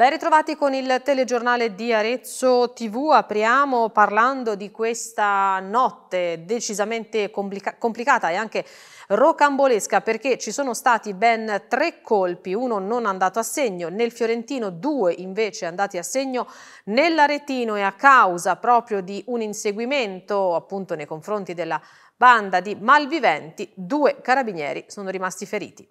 Ben ritrovati con il telegiornale di Arezzo TV, apriamo parlando di questa notte decisamente complica complicata e anche rocambolesca perché ci sono stati ben tre colpi, uno non andato a segno nel Fiorentino, due invece andati a segno nell'Aretino e a causa proprio di un inseguimento appunto nei confronti della banda di malviventi, due carabinieri sono rimasti feriti.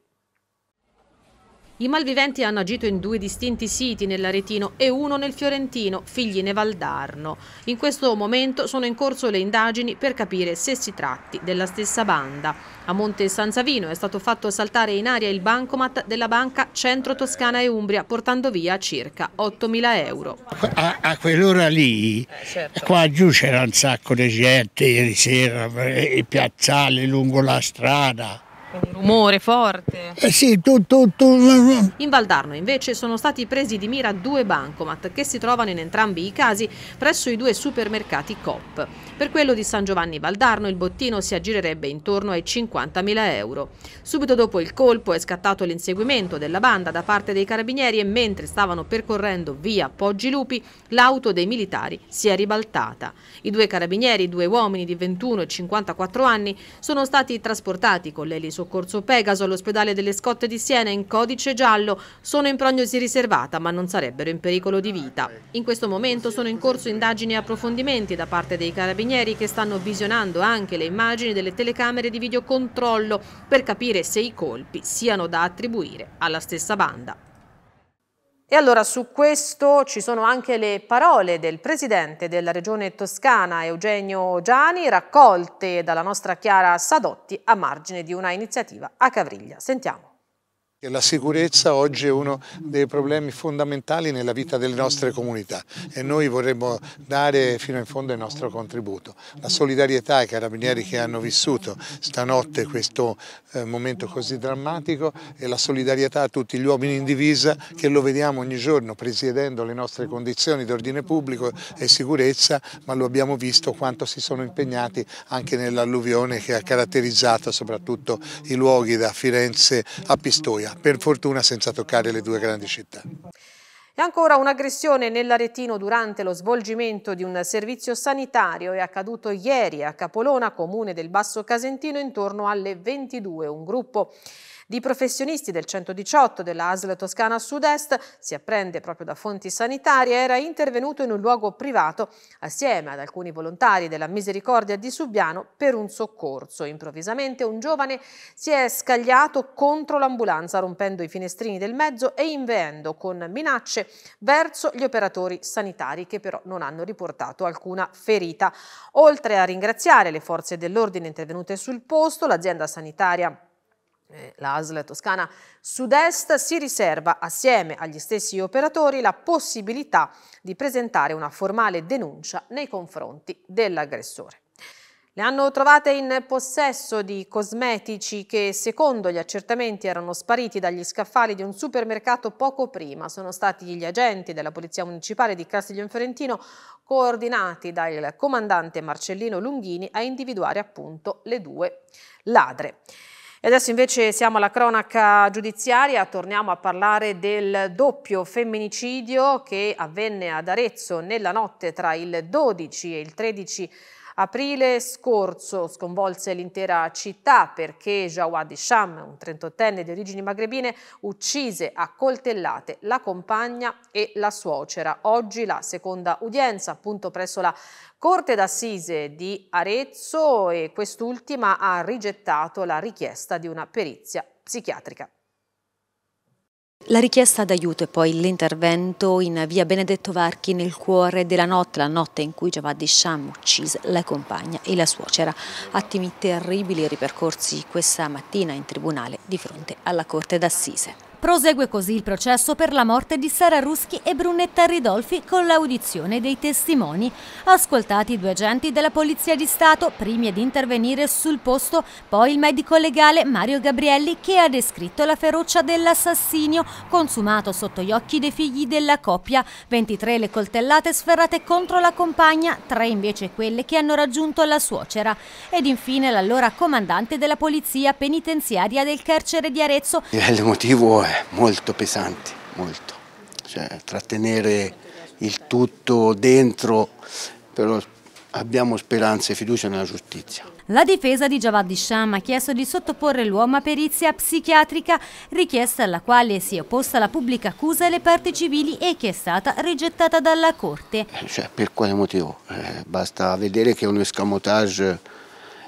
I malviventi hanno agito in due distinti siti nell'Aretino e uno nel Fiorentino, figli Nevaldarno. In questo momento sono in corso le indagini per capire se si tratti della stessa banda. A Monte San Savino è stato fatto saltare in aria il bancomat della banca Centro Toscana e Umbria, portando via circa 8.000 euro. A, a quell'ora lì, eh, certo. qua giù c'era un sacco di gente ieri sera, eh, i piazzali lungo la strada quindi rumore forte. Eh sì, tutto, tutto. In Valdarno invece sono stati presi di mira due bancomat che si trovano in entrambi i casi presso i due supermercati COP. Per quello di San Giovanni Valdarno il bottino si aggirerebbe intorno ai 50.000 euro. Subito dopo il colpo è scattato l'inseguimento della banda da parte dei carabinieri e mentre stavano percorrendo via Poggi Lupi l'auto dei militari si è ribaltata. I due carabinieri, due uomini di 21 e 54 anni, sono stati trasportati con l'elisoporto soccorso Pegaso all'ospedale delle Scotte di Siena in codice giallo sono in prognosi riservata ma non sarebbero in pericolo di vita. In questo momento sono in corso indagini e approfondimenti da parte dei carabinieri che stanno visionando anche le immagini delle telecamere di videocontrollo per capire se i colpi siano da attribuire alla stessa banda. E allora su questo ci sono anche le parole del presidente della regione toscana Eugenio Giani raccolte dalla nostra Chiara Sadotti a margine di una iniziativa a Cavriglia. Sentiamo. La sicurezza oggi è uno dei problemi fondamentali nella vita delle nostre comunità e noi vorremmo dare fino in fondo il nostro contributo. La solidarietà ai carabinieri che hanno vissuto stanotte questo eh, momento così drammatico e la solidarietà a tutti gli uomini in divisa che lo vediamo ogni giorno presiedendo le nostre condizioni di ordine pubblico e sicurezza, ma lo abbiamo visto quanto si sono impegnati anche nell'alluvione che ha caratterizzato soprattutto i luoghi da Firenze a Pistoia. Calabria, per fortuna senza toccare le due grandi città. E ancora un'aggressione nell'Aretino durante lo svolgimento di un servizio sanitario è accaduto ieri a Capolona, comune del Basso Casentino, intorno alle 22. Un gruppo di professionisti del 118 della dell'ASL Toscana Sud-Est, si apprende proprio da fonti sanitarie, era intervenuto in un luogo privato assieme ad alcuni volontari della Misericordia di Subiano per un soccorso. Improvvisamente un giovane si è scagliato contro l'ambulanza rompendo i finestrini del mezzo e inveendo con minacce verso gli operatori sanitari che però non hanno riportato alcuna ferita. Oltre a ringraziare le forze dell'ordine intervenute sul posto, l'azienda sanitaria eh, l'ASL toscana sud-est si riserva assieme agli stessi operatori la possibilità di presentare una formale denuncia nei confronti dell'aggressore. Le hanno trovate in possesso di cosmetici che, secondo gli accertamenti, erano spariti dagli scaffali di un supermercato poco prima. Sono stati gli agenti della Polizia Municipale di Castiglion Fiorentino, coordinati dal comandante Marcellino Lunghini, a individuare appunto le due ladre. E adesso invece siamo alla cronaca giudiziaria, torniamo a parlare del doppio femminicidio che avvenne ad Arezzo nella notte tra il 12 e il 13 marzo aprile scorso sconvolse l'intera città perché Jawad Isham, un 38enne di origini magrebine, uccise a coltellate la compagna e la suocera. Oggi la seconda udienza appunto presso la Corte d'Assise di Arezzo e quest'ultima ha rigettato la richiesta di una perizia psichiatrica. La richiesta d'aiuto e poi l'intervento in via Benedetto Varchi nel cuore della notte, la notte in cui Giovanni Sham uccise la compagna e la suocera. Attimi terribili ripercorsi questa mattina in tribunale di fronte alla Corte d'Assise. Prosegue così il processo per la morte di Sara Ruschi e Brunetta Ridolfi con l'audizione dei testimoni. Ascoltati due agenti della Polizia di Stato, primi ad intervenire sul posto, poi il medico legale Mario Gabrielli che ha descritto la ferocia dell'assassinio consumato sotto gli occhi dei figli della coppia, 23 le coltellate sferrate contro la compagna, 3 invece quelle che hanno raggiunto la suocera ed infine l'allora comandante della Polizia Penitenziaria del carcere di Arezzo. Il motivo beh, molto pesanti, molto. Cioè, trattenere il tutto dentro, però abbiamo speranza e fiducia nella giustizia. La difesa di Javad Disham ha chiesto di sottoporre l'uomo a perizia psichiatrica, richiesta alla quale si è opposta la pubblica accusa e le parti civili e che è stata rigettata dalla Corte. Eh, cioè, per quale motivo? Eh, basta vedere che è un escamotage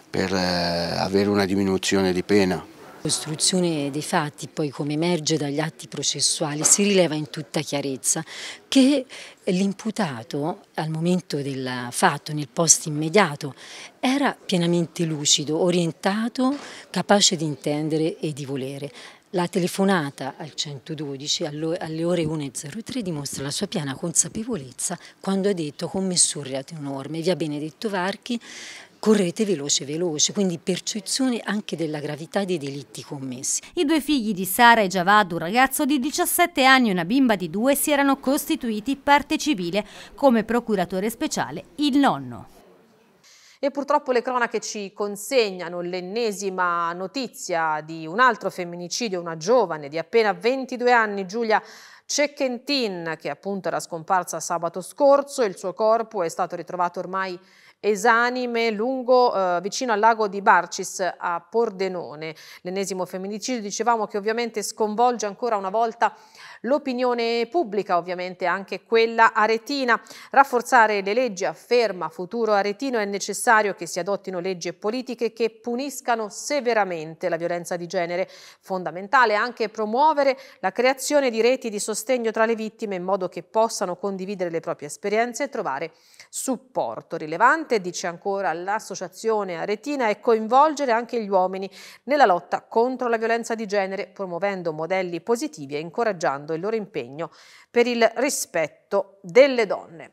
per eh, avere una diminuzione di pena. Costruzione dei fatti, poi come emerge dagli atti processuali, si rileva in tutta chiarezza che l'imputato al momento del fatto, nel post immediato, era pienamente lucido, orientato, capace di intendere e di volere. La telefonata al 112 alle ore 1.03 dimostra la sua piena consapevolezza quando ha detto ho commesso un reato enorme. Via Benedetto Varchi correte veloce veloce, quindi percezione anche della gravità dei delitti commessi. I due figli di Sara e Javad, un ragazzo di 17 anni e una bimba di 2, si erano costituiti parte civile come procuratore speciale il nonno. E purtroppo le cronache ci consegnano l'ennesima notizia di un altro femminicidio, una giovane di appena 22 anni, Giulia Cecchentin, che appunto era scomparsa sabato scorso, il suo corpo è stato ritrovato ormai esanime lungo, eh, vicino al lago di Barcis a Pordenone. L'ennesimo femminicidio, dicevamo che ovviamente sconvolge ancora una volta L'opinione pubblica, ovviamente anche quella aretina. Rafforzare le leggi afferma Futuro Aretino è necessario che si adottino leggi e politiche che puniscano severamente la violenza di genere. Fondamentale anche promuovere la creazione di reti di sostegno tra le vittime in modo che possano condividere le proprie esperienze e trovare supporto. Rilevante, dice ancora l'associazione aretina, è coinvolgere anche gli uomini nella lotta contro la violenza di genere, promuovendo modelli positivi e incoraggiando il loro impegno per il rispetto delle donne.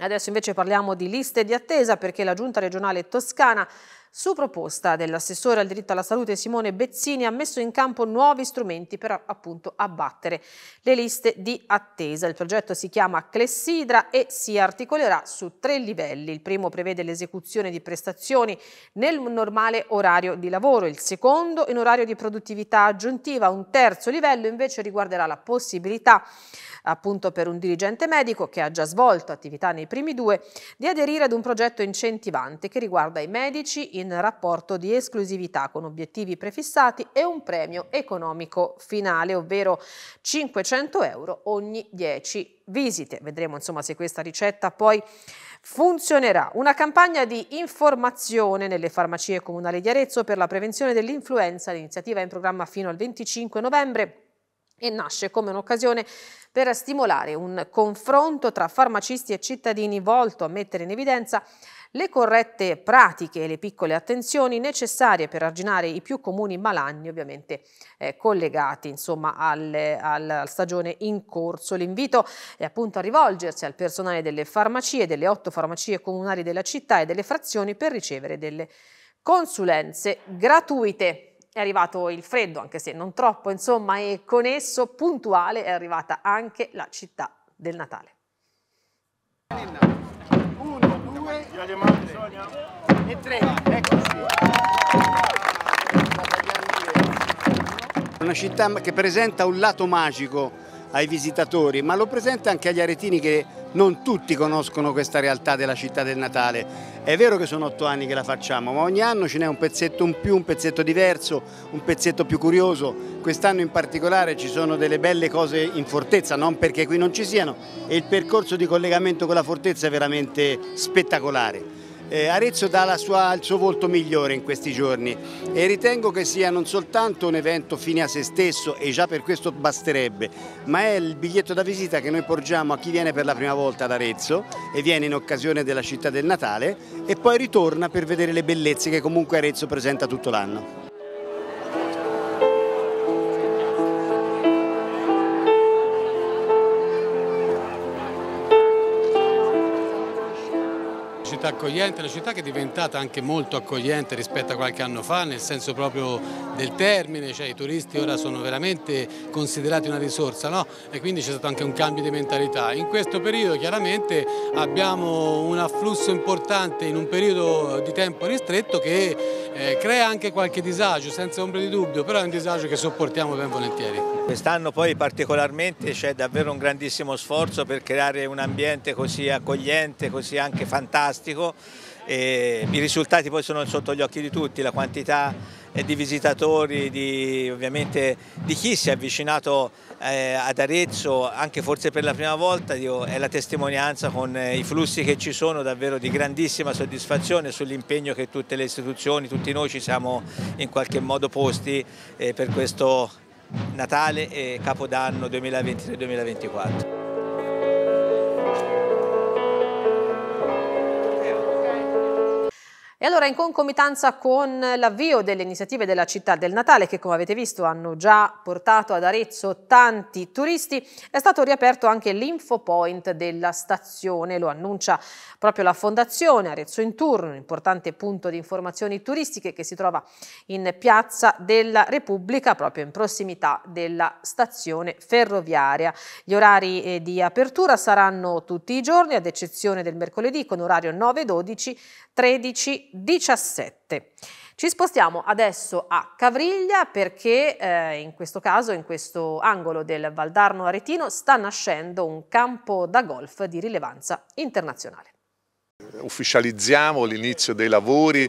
Adesso invece parliamo di liste di attesa perché la giunta regionale toscana su proposta dell'assessore al diritto alla salute Simone Bezzini, ha messo in campo nuovi strumenti per appunto abbattere le liste di attesa. Il progetto si chiama Clessidra e si articolerà su tre livelli. Il primo prevede l'esecuzione di prestazioni nel normale orario di lavoro, il secondo in orario di produttività aggiuntiva, un terzo livello invece riguarderà la possibilità appunto per un dirigente medico che ha già svolto attività nei primi due di aderire ad un progetto incentivante che riguarda i medici, in rapporto di esclusività con obiettivi prefissati e un premio economico finale, ovvero 500 euro ogni 10 visite. Vedremo insomma se questa ricetta poi funzionerà. Una campagna di informazione nelle farmacie comunali di Arezzo per la prevenzione dell'influenza, l'iniziativa è in programma fino al 25 novembre e nasce come un'occasione per stimolare un confronto tra farmacisti e cittadini volto a mettere in evidenza le corrette pratiche e le piccole attenzioni necessarie per arginare i più comuni malanni ovviamente eh, collegati insomma, al, al, stagione in corso. L'invito è appunto a rivolgersi al personale delle farmacie, delle otto farmacie comunali della città e delle frazioni per ricevere delle consulenze gratuite. È arrivato il freddo, anche se non troppo, insomma, e con esso puntuale è arrivata anche la città del Natale due e tre, eccoci. Una città che presenta un lato magico ai visitatori, ma lo presenta anche agli aretini che non tutti conoscono questa realtà della città del Natale. È vero che sono otto anni che la facciamo, ma ogni anno ce n'è un pezzetto in più, un pezzetto diverso, un pezzetto più curioso. Quest'anno in particolare ci sono delle belle cose in fortezza, non perché qui non ci siano, e il percorso di collegamento con la fortezza è veramente spettacolare. Eh, Arezzo dà sua, il suo volto migliore in questi giorni e ritengo che sia non soltanto un evento fine a se stesso e già per questo basterebbe, ma è il biglietto da visita che noi porgiamo a chi viene per la prima volta ad Arezzo e viene in occasione della città del Natale e poi ritorna per vedere le bellezze che comunque Arezzo presenta tutto l'anno. città accogliente, una città che è diventata anche molto accogliente rispetto a qualche anno fa, nel senso proprio del termine, cioè i turisti ora sono veramente considerati una risorsa no? e quindi c'è stato anche un cambio di mentalità. In questo periodo chiaramente abbiamo un afflusso importante in un periodo di tempo ristretto che eh, crea anche qualche disagio, senza ombra di dubbio, però è un disagio che sopportiamo ben volentieri. Quest'anno poi particolarmente c'è davvero un grandissimo sforzo per creare un ambiente così accogliente, così anche fantastico. E I risultati poi sono sotto gli occhi di tutti, la quantità eh, di visitatori, di, ovviamente di chi si è avvicinato eh, ad Arezzo anche forse per la prima volta, io, è la testimonianza con eh, i flussi che ci sono davvero di grandissima soddisfazione sull'impegno che tutte le istituzioni, tutti noi ci siamo in qualche modo posti eh, per questo Natale e Capodanno 2023-2024. E allora in concomitanza con l'avvio delle iniziative della città del Natale, che come avete visto hanno già portato ad Arezzo tanti turisti, è stato riaperto anche l'infopoint della stazione, lo annuncia proprio la fondazione Arezzo in turno, un importante punto di informazioni turistiche che si trova in piazza della Repubblica, proprio in prossimità della stazione ferroviaria. Gli orari eh, di apertura saranno tutti i giorni, ad eccezione del mercoledì con orario 9-12, 13-17. Ci spostiamo adesso a Cavriglia perché eh, in questo caso, in questo angolo del Valdarno Aretino, sta nascendo un campo da golf di rilevanza internazionale. Ufficializziamo l'inizio dei lavori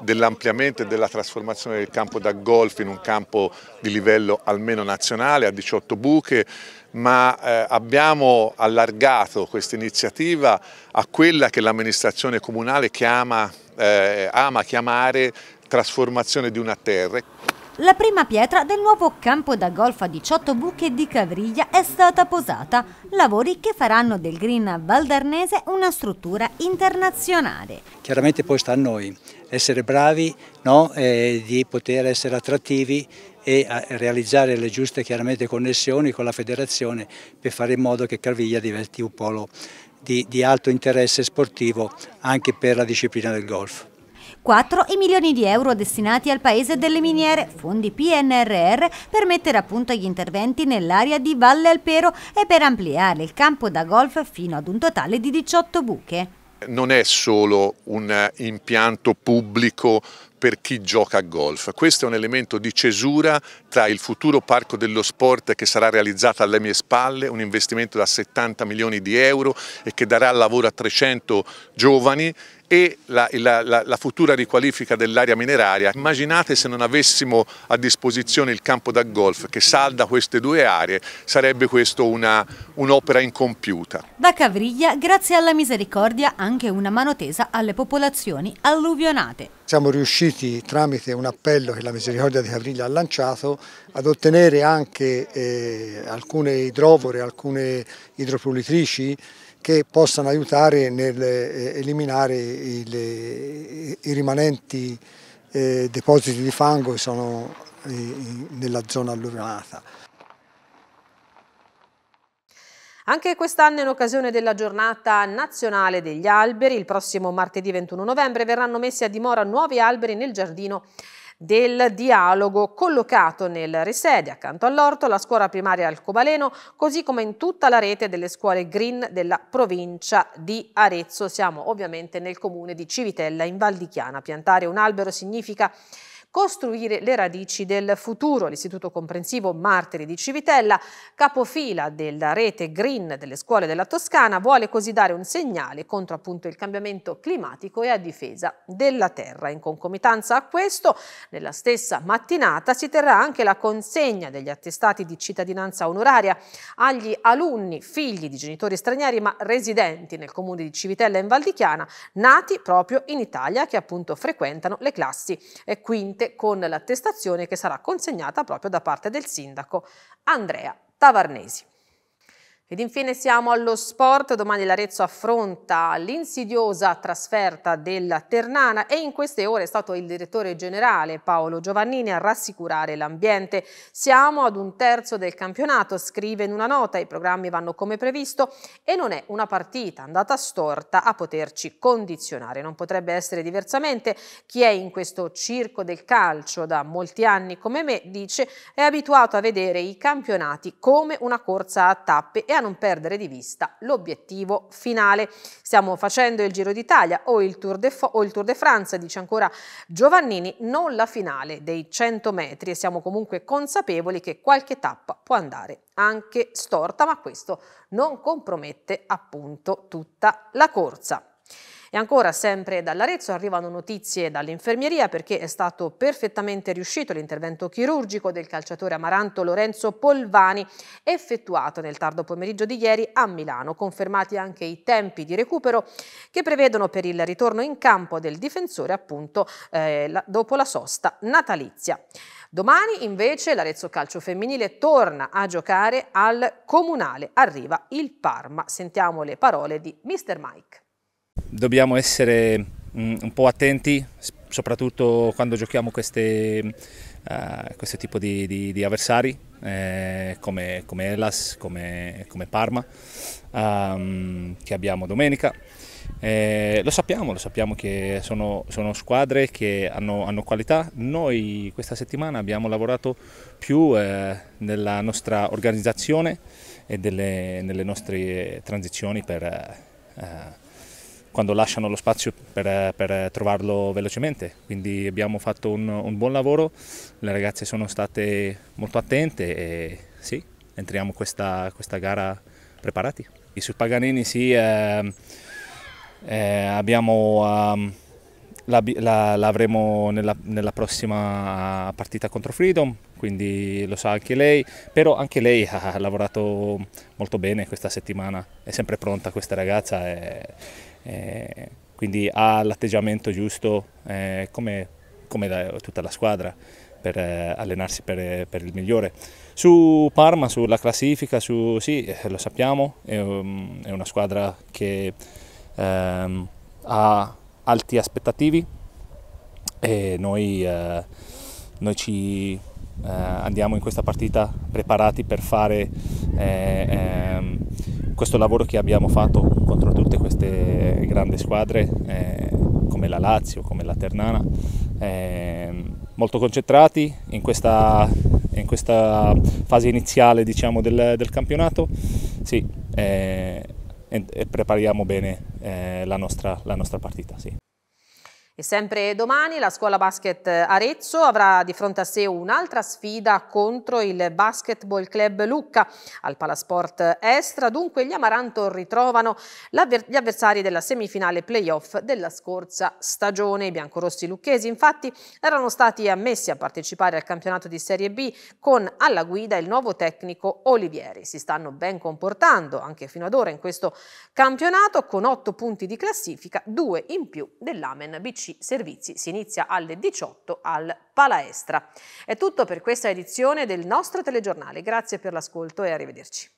dell'ampliamento e della trasformazione del campo da golf in un campo di livello almeno nazionale a 18 buche, ma eh, abbiamo allargato questa iniziativa a quella che l'amministrazione comunale chiama, eh, ama chiamare trasformazione di una terra. La prima pietra del nuovo campo da golf a 18 buche di Cavriglia è stata posata, lavori che faranno del Green Valdarnese una struttura internazionale. Chiaramente poi sta a noi essere bravi, no? eh, di poter essere attrattivi e realizzare le giuste connessioni con la federazione per fare in modo che Carviglia diventi un polo di, di alto interesse sportivo anche per la disciplina del golf. 4 i milioni di euro destinati al paese delle miniere, fondi PNRR per mettere a punto gli interventi nell'area di Valle Alpero e per ampliare il campo da golf fino ad un totale di 18 buche non è solo un impianto pubblico per chi gioca a golf. Questo è un elemento di cesura tra il futuro parco dello sport che sarà realizzato alle mie spalle, un investimento da 70 milioni di euro e che darà lavoro a 300 giovani e la, la, la futura riqualifica dell'area mineraria. Immaginate se non avessimo a disposizione il campo da golf che salda queste due aree, sarebbe questa un'opera incompiuta. Da Cavriglia, grazie alla misericordia, anche una mano tesa alle popolazioni alluvionate siamo riusciti tramite un appello che la Misericordia di Cavriglia ha lanciato ad ottenere anche eh, alcune idrovore, alcune idropulitrici che possano aiutare nell'eliminare eh, eh, i, rimanenti eh, depositi di fango che sono eh, nella zona alluvionata. Anche quest'anno in occasione della giornata nazionale degli alberi, il prossimo martedì 21 novembre verranno messi a dimora nuovi alberi nel giardino del dialogo collocato nel Resede accanto all'Orto, la scuola primaria Alcobaleno, così come in tutta la rete delle scuole green della provincia di Arezzo. Siamo ovviamente nel comune di Civitella in Val di Chiana. Piantare un albero significa Costruire le radici del futuro, l'Istituto Comprensivo Martiri di Civitella, capofila della rete green delle scuole della Toscana, vuole così dare un segnale contro appunto il cambiamento climatico e a difesa della terra. In concomitanza a questo, nella stessa mattinata si terrà anche la consegna degli attestati di cittadinanza onoraria agli alunni, figli di genitori stranieri ma residenti nel comune di Civitella in Valdichiana, nati proprio in Italia che appunto frequentano le classi eh, quinta ovviamente con l'attestazione che sarà consegnata proprio da parte del sindaco Andrea Tavarnesi. Ed infine siamo allo sport, domani l'Arezzo affronta l'insidiosa trasferta della Ternana e in queste ore è stato il direttore generale Paolo Giovannini a rassicurare l'ambiente. Siamo ad un terzo del campionato, scrive in una nota, i programmi vanno come previsto e non è una partita andata storta a poterci condizionare. Non potrebbe essere diversamente. Chi è in questo circo del calcio da molti anni come me, dice, è abituato a vedere i campionati come una corsa a tappe e a da non perdere di vista l'obiettivo finale. Stiamo facendo il Giro d'Italia o, o, il Tour de France, dice ancora Giovannini, non la finale dei 100 metri e siamo comunque consapevoli che qualche tappa può andare anche storta, ma questo non compromette appunto tutta la corsa. E ancora sempre dall'Arezzo arrivano notizie dall'infermieria perché è stato perfettamente riuscito l'intervento chirurgico del calciatore amaranto Lorenzo Polvani effettuato nel tardo pomeriggio di ieri a Milano, confermati anche i tempi di recupero che prevedono per il ritorno in campo del difensore appunto eh, dopo la sosta natalizia. Domani invece l'Arezzo Calcio Femminile torna a giocare al Comunale, arriva il Parma. Sentiamo le parole di Mr. Mike. Dobbiamo essere mm, un po' attenti, soprattutto quando giochiamo queste, uh, questo tipo di, di, di avversari eh, come, come, Hellas, come, come Parma, um, che abbiamo domenica. Eh, lo sappiamo, lo sappiamo che sono, sono squadre che hanno, hanno, qualità. Noi questa settimana abbiamo lavorato più eh, nella nostra organizzazione e delle, nelle nostre transizioni per eh, quando lasciano lo spazio per, per trovarlo velocemente. Quindi abbiamo fatto un, un, buon lavoro, le ragazze sono state molto attente e sì, entriamo questa, questa gara preparati. E sul Paganini sì, eh, eh, abbiamo... Um, l'avremo la, la nella, nella, prossima partita contro Freedom, quindi lo sa anche lei, però anche lei ha lavorato molto bene questa settimana, è sempre pronta questa ragazza. È eh, quindi ha l'atteggiamento giusto eh, come, come tutta la squadra per eh, allenarsi per, eh, per, il migliore. Su Parma, sulla classifica, su, sì, eh, lo sappiamo, è, um, è una squadra che um, ha alti aspettativi e noi, uh, noi ci uh, andiamo in questa partita preparati per fare uh, um, questo lavoro che abbiamo fatto contro tutte queste grandi squadre eh, come la Lazio, come la Ternana, eh, molto concentrati in questa, in questa fase iniziale diciamo, del, del, campionato sì, eh, e, e, prepariamo bene eh, la nostra, la, nostra, partita. Sì. E sempre domani la scuola basket eh, Arezzo avrà di fronte a sé un'altra sfida contro il Basketball Club Lucca al Palasport Estra. Dunque gli Amaranto ritrovano gli avversari della semifinale playoff della scorsa stagione. I biancorossi lucchesi infatti erano stati ammessi a partecipare al campionato di Serie B con alla guida il nuovo tecnico Olivieri. Si stanno ben comportando anche fino ad ora in questo campionato con 8 punti di classifica, 2 in più dell'Amen BC. 15 servizi. Si inizia alle 18 al Palaestra. È tutto per questa edizione del nostro telegiornale. Grazie per l'ascolto e arrivederci.